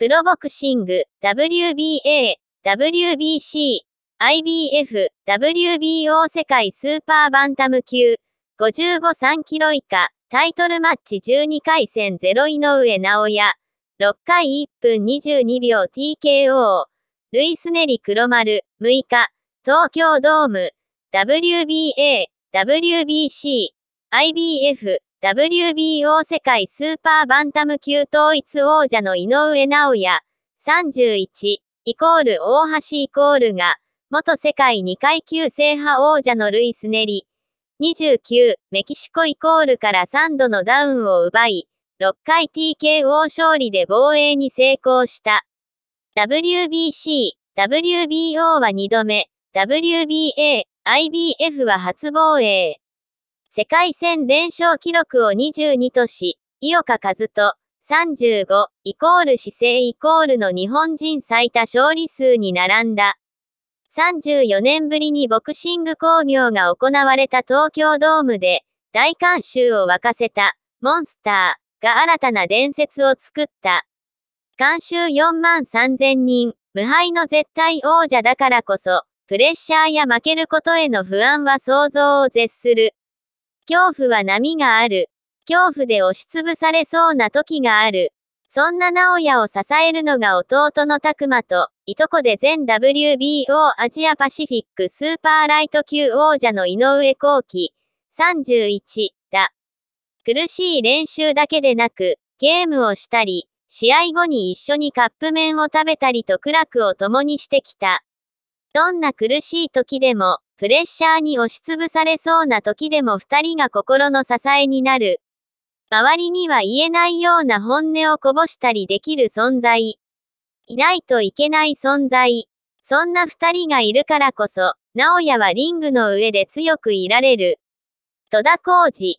プロボクシング、WBA、WBC、IBF、WBO 世界スーパーバンタム級、55-3キロ以下、タイトルマッチ12回戦0井上直也、6回1分22秒 TKO、ルイスネリ黒丸、6日、東京ドーム、WBA、WBC、IBF、WBO 世界スーパーバンタム級統一王者の井上直也、31、イコール大橋イコールが、元世界2階級制覇王者のルイスネリ、29、メキシコイコールから3度のダウンを奪い、6回 TKO 勝利で防衛に成功した。WBC、WBO は2度目、WBA、IBF は初防衛。世界戦連勝記録を22とし、井岡和人、35、イコール姿勢イコールの日本人最多勝利数に並んだ。34年ぶりにボクシング工業が行われた東京ドームで、大観衆を沸かせた、モンスターが新たな伝説を作った。観衆4万3000人、無敗の絶対王者だからこそ、プレッシャーや負けることへの不安は想像を絶する。恐怖は波がある。恐怖で押しつぶされそうな時がある。そんな直也を支えるのが弟の拓磨と、いとこで全 WBO アジアパシフィックスーパーライト級王者の井上幸喜、31だ。苦しい練習だけでなく、ゲームをしたり、試合後に一緒にカップ麺を食べたりと苦楽を共にしてきた。どんな苦しい時でも、プレッシャーに押しつぶされそうな時でも二人が心の支えになる。周りには言えないような本音をこぼしたりできる存在。いないといけない存在。そんな二人がいるからこそ、直也はリングの上で強くいられる。戸田浩二